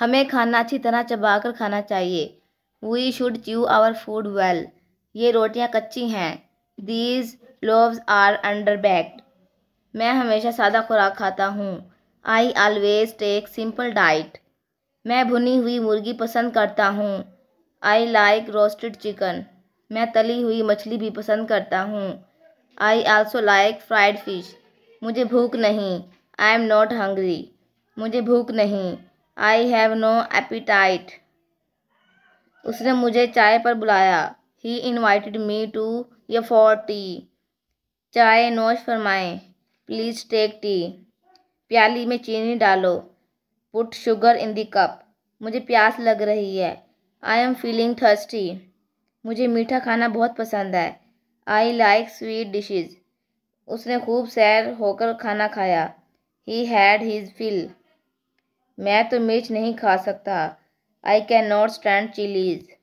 हमें खाना अच्छी तरह चबा कर खाना चाहिए we should chew our food well ये रोटियाँ कच्ची हैं these loaves are under baked मैं हमेशा सादा खुराक खाता हूँ I always take simple diet मैं भुनी हुई मुर्गी पसंद करता हूँ आई लाइक रोस्टेड चिकन मैं तली हुई मछली भी पसंद करता हूँ I also like fried fish मुझे भूख नहीं आई एम नॉट हंग्री मुझे भूख नहीं आई हैव नो एपीटाइट उसने मुझे चाय पर बुलाया ही इन्वाइटेड मी टू य फॉर टी चाय नोश फरमाए प्लीज़ टेक टी प्याली में चीनी डालो put sugar in the cup मुझे प्यास लग रही है आई एम फीलिंग थर्स्टी मुझे मीठा खाना बहुत पसंद है आई लाइक स्वीट डिशेज़ उसने खूब सैर होकर खाना खाया ही हैड हीज़ फील मैं तो मिर्च नहीं खा सकता I can not stand chillies